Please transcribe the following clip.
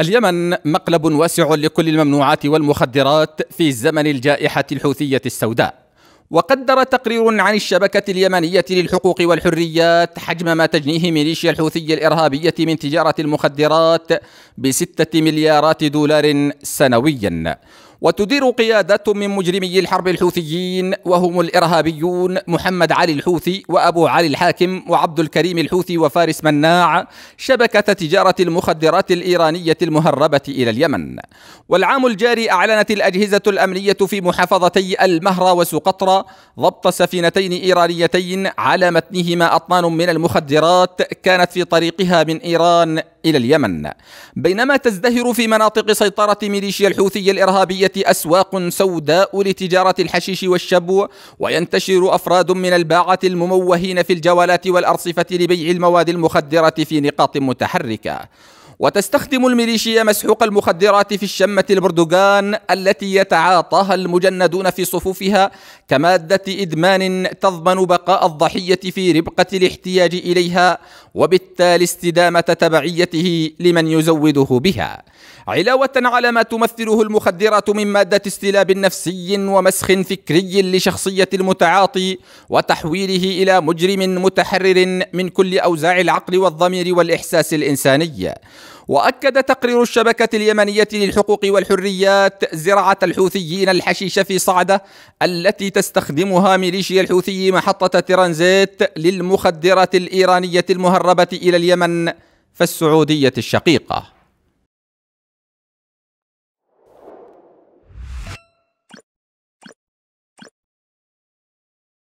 اليمن مقلب واسع لكل الممنوعات والمخدرات في زمن الجائحة الحوثية السوداء وقدر تقرير عن الشبكة اليمنية للحقوق والحريات حجم ما تجنيه ميليشيا الحوثية الإرهابية من تجارة المخدرات بستة مليارات دولار سنوياً وتدير قيادة من مجرمي الحرب الحوثيين وهم الإرهابيون محمد علي الحوثي وأبو علي الحاكم وعبد الكريم الحوثي وفارس مناع شبكة تجارة المخدرات الإيرانية المهربة إلى اليمن والعام الجاري أعلنت الأجهزة الأمنية في محافظتي المهرة وسقطرى ضبط سفينتين إيرانيتين على متنهما أطنان من المخدرات كانت في طريقها من إيران إلى اليمن بينما تزدهر في مناطق سيطرة ميليشيا الحوثي الإرهابية أسواق سوداء لتجارة الحشيش والشبو وينتشر أفراد من الباعة المموهين في الجولات والأرصفة لبيع المواد المخدرة في نقاط متحركة وتستخدم الميليشيا مسحوق المخدرات في الشمة البردوغان التي يتعاطاها المجندون في صفوفها كمادة إدمان تضمن بقاء الضحية في ربقة الاحتياج إليها وبالتالي استدامة تبعيته لمن يزوده بها علاوة على ما تمثله المخدرات من مادة استلاب نفسي ومسخ فكري لشخصية المتعاطي وتحويله إلى مجرم متحرر من كل أوزاع العقل والضمير والإحساس الإنساني وأكد تقرير الشبكة اليمنية للحقوق والحريات زراعة الحوثيين الحشيش في صعدة التي تستخدمها ميليشيا الحوثي محطة ترانزيت للمخدرات الإيرانية المهربة إلى اليمن فالسعودية الشقيقة